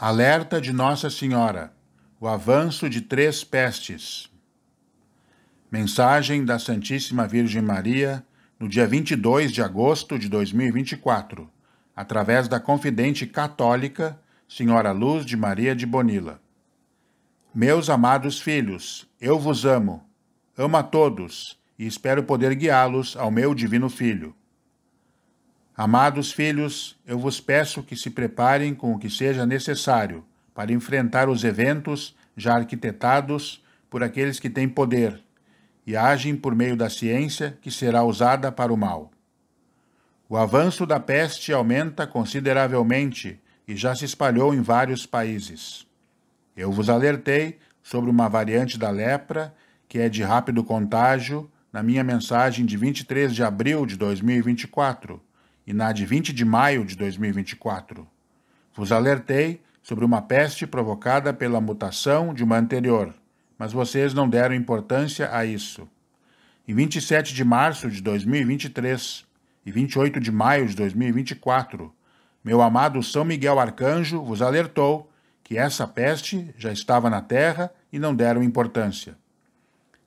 Alerta de Nossa Senhora: o avanço de três pestes. Mensagem da Santíssima Virgem Maria, no dia 22 de agosto de 2024, através da confidente católica, Senhora Luz de Maria de Bonila. Meus amados filhos, eu vos amo, amo a todos e espero poder guiá-los ao meu Divino Filho. Amados filhos, eu vos peço que se preparem com o que seja necessário para enfrentar os eventos já arquitetados por aqueles que têm poder e agem por meio da ciência que será usada para o mal. O avanço da peste aumenta consideravelmente e já se espalhou em vários países. Eu vos alertei sobre uma variante da lepra que é de rápido contágio na minha mensagem de 23 de abril de 2024 e na de 20 de maio de 2024. Vos alertei sobre uma peste provocada pela mutação de uma anterior, mas vocês não deram importância a isso. Em 27 de março de 2023 e 28 de maio de 2024, meu amado São Miguel Arcanjo vos alertou que essa peste já estava na terra e não deram importância.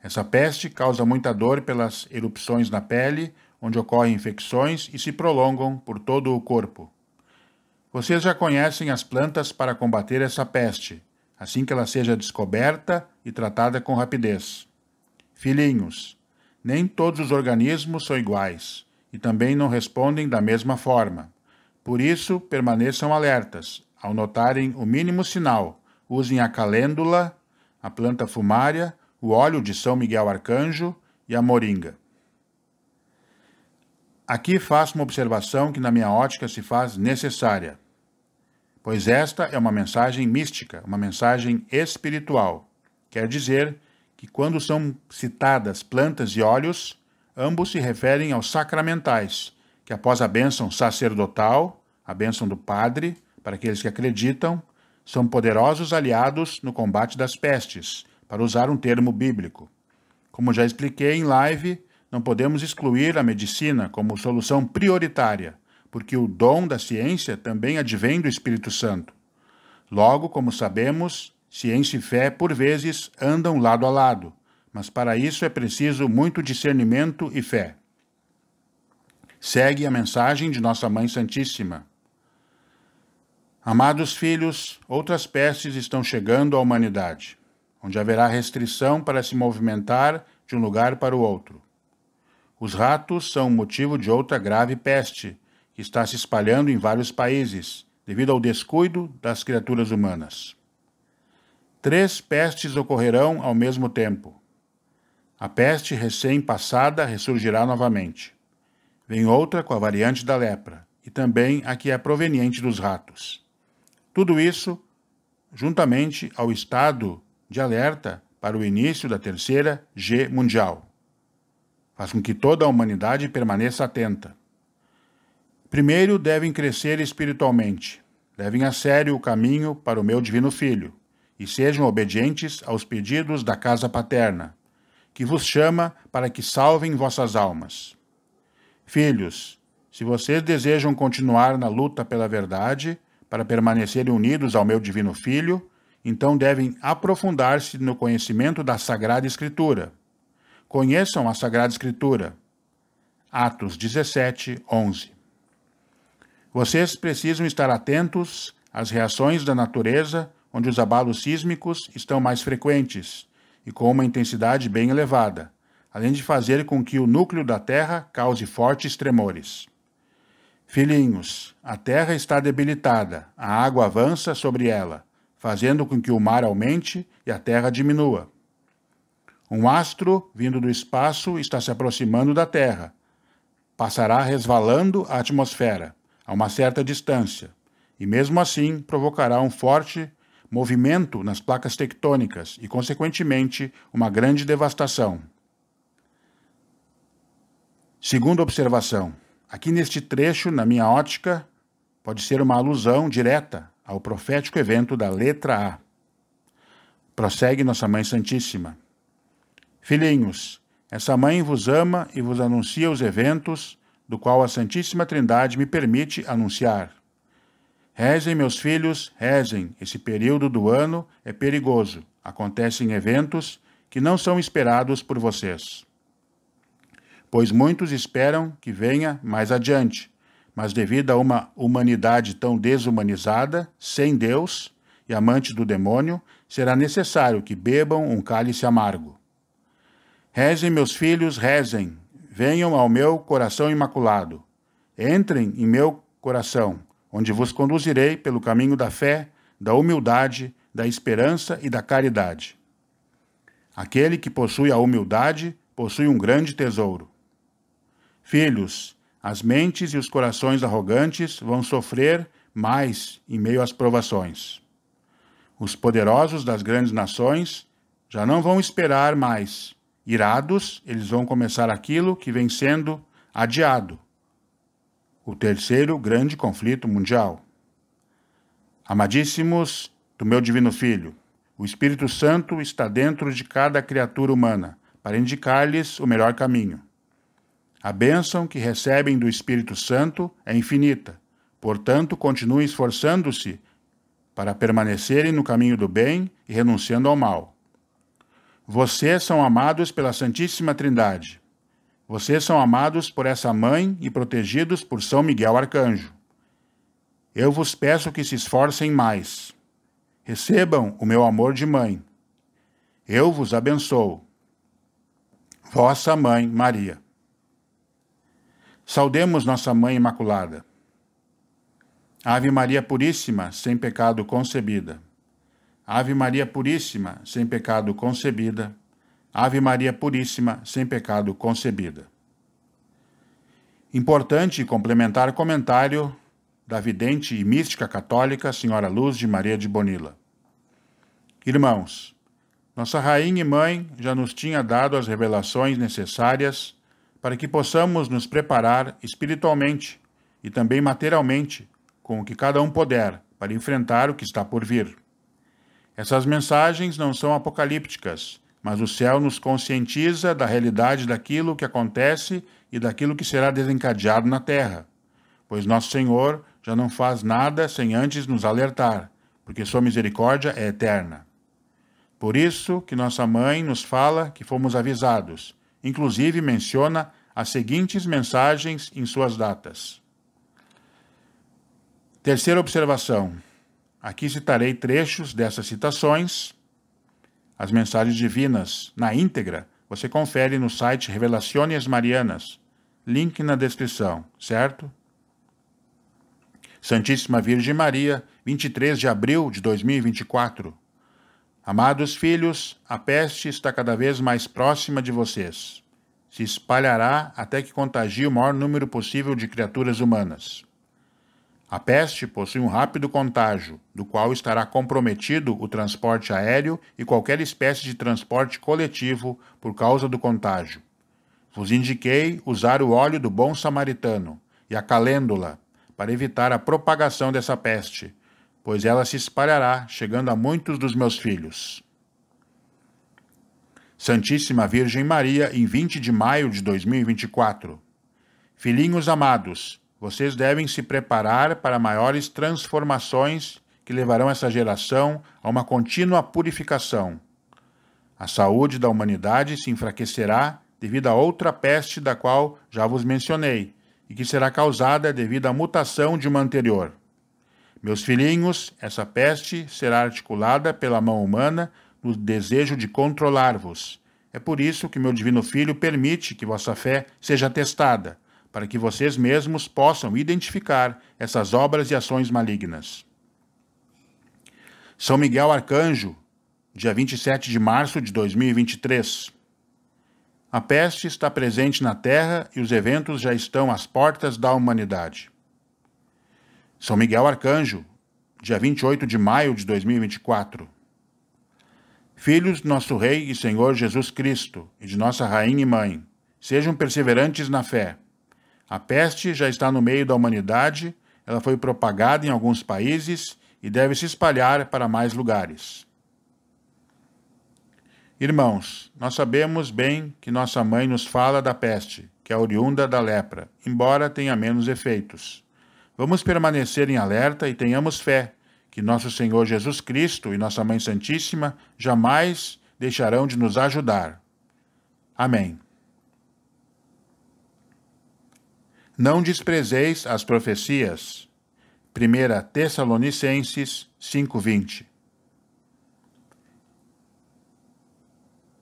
Essa peste causa muita dor pelas erupções na pele, onde ocorrem infecções e se prolongam por todo o corpo. Vocês já conhecem as plantas para combater essa peste, assim que ela seja descoberta e tratada com rapidez. Filhinhos, nem todos os organismos são iguais e também não respondem da mesma forma. Por isso, permaneçam alertas. Ao notarem o mínimo sinal, usem a calêndula, a planta fumária o óleo de São Miguel Arcanjo e a moringa. Aqui faço uma observação que, na minha ótica, se faz necessária, pois esta é uma mensagem mística, uma mensagem espiritual. Quer dizer que, quando são citadas plantas e óleos, ambos se referem aos sacramentais, que após a bênção sacerdotal, a bênção do padre, para aqueles que acreditam, são poderosos aliados no combate das pestes para usar um termo bíblico. Como já expliquei em live, não podemos excluir a medicina como solução prioritária, porque o dom da ciência também advém do Espírito Santo. Logo, como sabemos, ciência e fé por vezes andam lado a lado, mas para isso é preciso muito discernimento e fé. Segue a mensagem de Nossa Mãe Santíssima. Amados filhos, outras peças estão chegando à humanidade onde haverá restrição para se movimentar de um lugar para o outro. Os ratos são motivo de outra grave peste, que está se espalhando em vários países, devido ao descuido das criaturas humanas. Três pestes ocorrerão ao mesmo tempo. A peste recém-passada ressurgirá novamente. Vem outra com a variante da lepra, e também a que é proveniente dos ratos. Tudo isso, juntamente ao estado de alerta para o início da terceira G mundial. Faz com que toda a humanidade permaneça atenta. Primeiro devem crescer espiritualmente, levem a sério o caminho para o meu divino filho e sejam obedientes aos pedidos da casa paterna, que vos chama para que salvem vossas almas. Filhos, se vocês desejam continuar na luta pela verdade, para permanecerem unidos ao meu divino filho, então devem aprofundar-se no conhecimento da Sagrada Escritura. Conheçam a Sagrada Escritura. Atos 17, 11. Vocês precisam estar atentos às reações da natureza, onde os abalos sísmicos estão mais frequentes e com uma intensidade bem elevada, além de fazer com que o núcleo da Terra cause fortes tremores. Filhinhos, a Terra está debilitada, a água avança sobre ela fazendo com que o mar aumente e a terra diminua. Um astro vindo do espaço está se aproximando da Terra. Passará resvalando a atmosfera, a uma certa distância, e mesmo assim provocará um forte movimento nas placas tectônicas e, consequentemente, uma grande devastação. Segunda observação: aqui neste trecho, na minha ótica, pode ser uma alusão direta ao profético evento da letra A. Prossegue Nossa Mãe Santíssima. Filhinhos, essa mãe vos ama e vos anuncia os eventos do qual a Santíssima Trindade me permite anunciar. Rezem, meus filhos, rezem. Esse período do ano é perigoso. Acontecem eventos que não são esperados por vocês. Pois muitos esperam que venha mais adiante, mas devido a uma humanidade tão desumanizada, sem Deus e amante do demônio, será necessário que bebam um cálice amargo. Rezem, meus filhos, rezem, venham ao meu coração imaculado. Entrem em meu coração, onde vos conduzirei pelo caminho da fé, da humildade, da esperança e da caridade. Aquele que possui a humildade possui um grande tesouro. Filhos, as mentes e os corações arrogantes vão sofrer mais em meio às provações. Os poderosos das grandes nações já não vão esperar mais. Irados, eles vão começar aquilo que vem sendo adiado o terceiro grande conflito mundial. Amadíssimos do meu Divino Filho, o Espírito Santo está dentro de cada criatura humana para indicar-lhes o melhor caminho. A bênção que recebem do Espírito Santo é infinita. Portanto, continuem esforçando-se para permanecerem no caminho do bem e renunciando ao mal. Vocês são amados pela Santíssima Trindade. Vocês são amados por essa mãe e protegidos por São Miguel Arcanjo. Eu vos peço que se esforcem mais. Recebam o meu amor de mãe. Eu vos abençoo. Vossa Mãe Maria. Saudemos Nossa Mãe Imaculada. Ave Maria Puríssima, sem pecado concebida. Ave Maria Puríssima, sem pecado concebida. Ave Maria Puríssima, sem pecado concebida. Importante complementar comentário da vidente e mística católica Senhora Luz de Maria de Bonilla. Irmãos, nossa rainha e mãe já nos tinha dado as revelações necessárias para que possamos nos preparar espiritualmente e também materialmente com o que cada um puder para enfrentar o que está por vir. Essas mensagens não são apocalípticas, mas o céu nos conscientiza da realidade daquilo que acontece e daquilo que será desencadeado na terra, pois nosso Senhor já não faz nada sem antes nos alertar, porque sua misericórdia é eterna. Por isso que nossa mãe nos fala que fomos avisados Inclusive menciona as seguintes mensagens em suas datas. Terceira observação. Aqui citarei trechos dessas citações. As mensagens divinas, na íntegra, você confere no site Revelações Marianas. Link na descrição, certo? Santíssima Virgem Maria, 23 de abril de 2024. Amados filhos, a peste está cada vez mais próxima de vocês. Se espalhará até que contagie o maior número possível de criaturas humanas. A peste possui um rápido contágio, do qual estará comprometido o transporte aéreo e qualquer espécie de transporte coletivo por causa do contágio. Vos indiquei usar o óleo do bom samaritano e a calêndula para evitar a propagação dessa peste, pois ela se espalhará, chegando a muitos dos meus filhos. Santíssima Virgem Maria, em 20 de maio de 2024. Filhinhos amados, vocês devem se preparar para maiores transformações que levarão essa geração a uma contínua purificação. A saúde da humanidade se enfraquecerá devido a outra peste da qual já vos mencionei, e que será causada devido à mutação de uma anterior. Meus filhinhos, essa peste será articulada pela mão humana no desejo de controlar-vos. É por isso que meu divino filho permite que vossa fé seja testada, para que vocês mesmos possam identificar essas obras e ações malignas. São Miguel Arcanjo, dia 27 de março de 2023. A peste está presente na Terra e os eventos já estão às portas da humanidade. São Miguel Arcanjo, dia 28 de maio de 2024. Filhos do nosso Rei e Senhor Jesus Cristo e de nossa Rainha e Mãe, sejam perseverantes na fé. A peste já está no meio da humanidade, ela foi propagada em alguns países e deve se espalhar para mais lugares. Irmãos, nós sabemos bem que nossa mãe nos fala da peste, que é oriunda da lepra, embora tenha menos efeitos. Vamos permanecer em alerta e tenhamos fé que nosso Senhor Jesus Cristo e nossa Mãe Santíssima jamais deixarão de nos ajudar. Amém. Não desprezeis as profecias. 1 Tessalonicenses 5:20.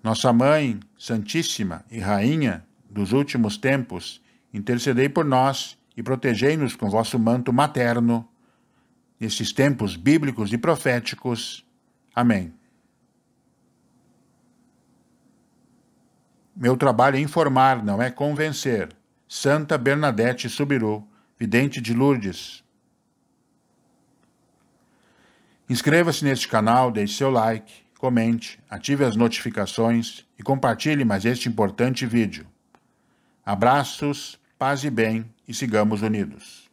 Nossa Mãe Santíssima e Rainha dos últimos tempos, intercedei por nós e protegei-nos com vosso manto materno, nesses tempos bíblicos e proféticos. Amém. Meu trabalho é informar, não é convencer. Santa Bernadette Subiru, vidente de Lourdes. Inscreva-se neste canal, deixe seu like, comente, ative as notificações e compartilhe mais este importante vídeo. Abraços Paz e bem e sigamos unidos.